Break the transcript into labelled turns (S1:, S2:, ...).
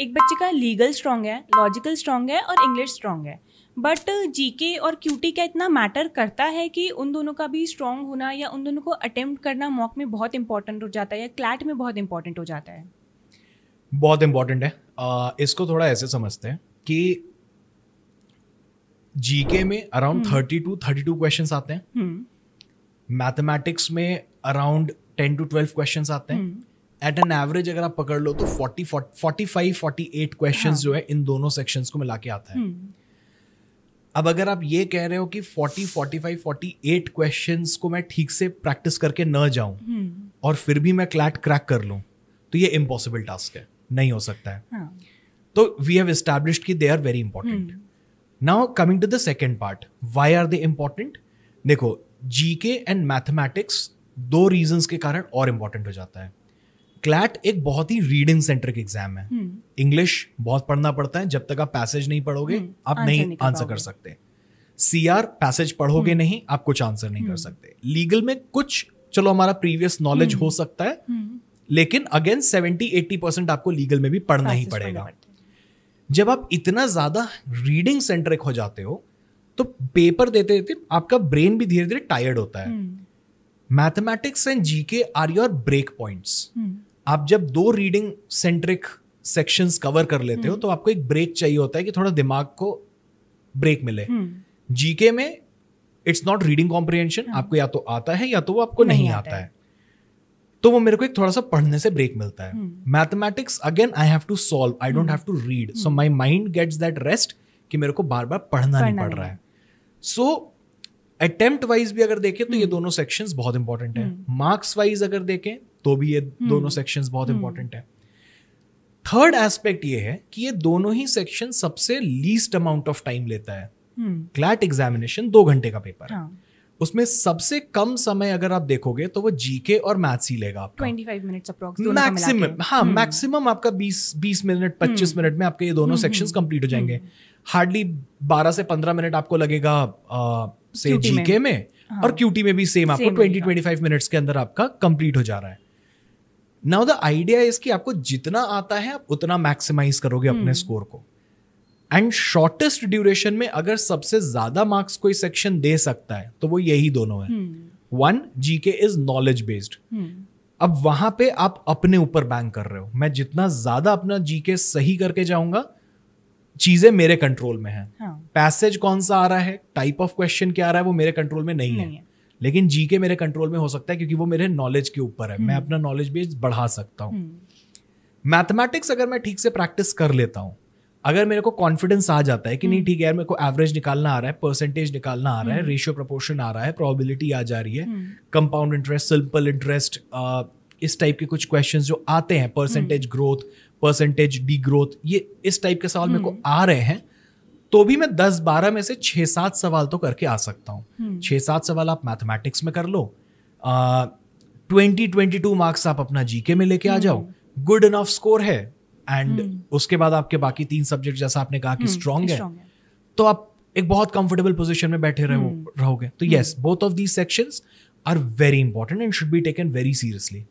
S1: एक बच्चे का लीगल स्ट्रॉन्ग है लॉजिकल स्ट्रांग है और इंग्लिश स्ट्रांग है बट जीके uh, और क्यूटी का इतना मैटर करता है कि उन दोनों का भी स्ट्रॉन्ग होना या उन दोनों को अटेम्प्ट करना मॉक में बहुत इंपॉर्टेंट हो जाता है या क्लैट में बहुत इंपॉर्टेंट हो जाता है बहुत इंपॉर्टेंट है आ, इसको थोड़ा ऐसे समझते हैं कि जीके में around thirty two thirty two question आते हैं मैथमेटिक्स हम्म। में around ten to twelve question आते हैं एट एन एवरेज अगर आप पकड़ लो तो forty forty five forty eight question जो है इन दोनों सेक्शन को मिला के आता है हम्म। अब अगर आप ये कह रहे हो कि फाइव फोर्टी एट क्वेश्चन को मैं ठीक से प्रैक्टिस करके न जाऊं हम्म। और फिर भी मैं क्लैट क्रैक कर लूं तो ये इम्पॉसिबल टास्क है नहीं हो सकता है हाँ। तो वी हैव एस्टैब्लिश्ड की they are very important now coming to the second part why are they important देखो जी के एंड मैथमेटिक्स दो रीजन के कारण और इम्पॉर्टेंट हो जाता है क्लैट एक बहुत ही रीडिंग सेंट्रिक एग्जाम है इंग्लिश हम्म। hmm. बहुत पढ़ना पड़ता है जब तक आप पैसेज नहीं पढ़ोगे hmm. आप नहीं आंसर कर सकते सी आर पैसेज पढ़ोगे hmm. नहीं आप कुछ आंसर नहीं कर सकते लीगल में कुछ चलो हमारा प्रीवियस नॉलेज हो सकता है लेकिन अगेन सेवेंटी एट्टी परसेंट आपको लीगल में भी पढ़ना ही पड़ेगा जब आप इतना ज्यादा रीडिंग सेंट्रिक हो जाते हो तो पेपर देते देते आपका ब्रेन भी धीरे धीरे टायर्ड होता है mathematics and GK are your break points आप जब दो रीडिंग सेंट्रिक सेक्शंस कवर कर लेते हो हम्म। तो आपको एक ब्रेक चाहिए होता है कि थोड़ा दिमाग को ब्रेक मिले जीके हम्म। में इट्स नॉट रीडिंग कॉम्प्रिहेंशन आपको या तो आता है या तो वो आपको नहीं, आता है तो वो मेरे को एक थोड़ा सा पढ़ने से ब्रेक मिलता है mathematics again I have to solve I don't have to read so my mind gets that rest कि मेरे को बार बार पढ़ना नहीं पड़ रहा है सो अटेम्प्ट वाइज भी अगर देखें तो ये हम्म। दोनों सेक्शंस बहुत इंपॉर्टेंट है मार्क्स वाइज अगर देखें तो भी ये हम्म। दोनों सेक्शन बहुत इंपॉर्टेंट है थर्ड एस्पेक्ट ये है कि ये दोनों ही सेक्शन सबसे लीस्ट अमाउंट ऑफ टाइम लेता है क्लैट हम्म। एग्जामिनेशन दो घंटे का पेपर है हाँ। उसमें सबसे कम समय अगर आप देखोगे तो वो जीके और मैथ्स ही लेगा आपका मैक्सिमम हाँ हम्म। आपका 20 20 मिनट 25 मिनट में आपके ये दोनों सेक्शंस कंप्लीट हो जाएंगे हार्डली 12 से 15 मिनट आपको लगेगा से जीके में, में हाँ, और क्यूटी में भी सेम आपको 20 25 मिनट्स के अंदर आपका कंप्लीट हो जा रहा है नाउ द आइडिया इज कि आपको जितना आता है आप उतना मैक्सिमाइज करोगे अपने स्कोर hmm. को एंड शॉर्टेस्ट ड्यूरेशन में अगर सबसे ज्यादा मार्क्स कोई सेक्शन दे सकता है तो वो यही दोनों है वन जी के इज नॉलेज बेस्ड अब वहां पे आप अपने ऊपर बैंक कर रहे हो मैं जितना ज्यादा अपना जी के सही करके जाऊंगा चीजें मेरे कंट्रोल में है पैसेज हाँ. कौन सा आ रहा है टाइप ऑफ क्वेश्चन क्या आ रहा है वो मेरे कंट्रोल में नहीं, नहीं है लेकिन जी के मेरे कंट्रोल में हो सकता है क्योंकि वो मेरे नॉलेज के ऊपर है मैं हम्म। अपना नॉलेज बेस बढ़ा सकता हूँ मैथमेटिक्स हम्म। अगर मैं ठीक से प्रैक्टिस कर लेता हूँ अगर मेरे को कॉन्फिडेंस आ जाता है कि नहीं हम्म। ठीक है यार मेरे को एवरेज निकालना आ रहा है परसेंटेज निकालना आ रहा है रेशियो प्रपोर्शन आ रहा है प्रोबेबिलिटी आ जा रही है कंपाउंड इंटरेस्ट सिंपल इंटरेस्ट इस टाइप के कुछ क्वेश्चंस जो आते हैं percentage growth percentage degrowth ये इस टाइप के सवाल मेरे को आ रहे हैं तो भी मैं दस बारह में से छः सात सवाल तो करके आ सकता हूँ हम्म। छः सात सवाल आप मैथमेटिक्स में कर लो ट्वेंटी ट्वेंटी टू मार्क्स आप अपना जीके में लेके आ हम्म। जाओ गुड इनफ स्कोर है एंड हम्म। उसके बाद आपके बाकी तीन सब्जेक्ट जैसा आपने कहा कि स्ट्रांग है तो आप एक बहुत कंफर्टेबल पोजिशन में बैठे रहो रहोगे तो yes both of these sections are very important and should be taken very seriously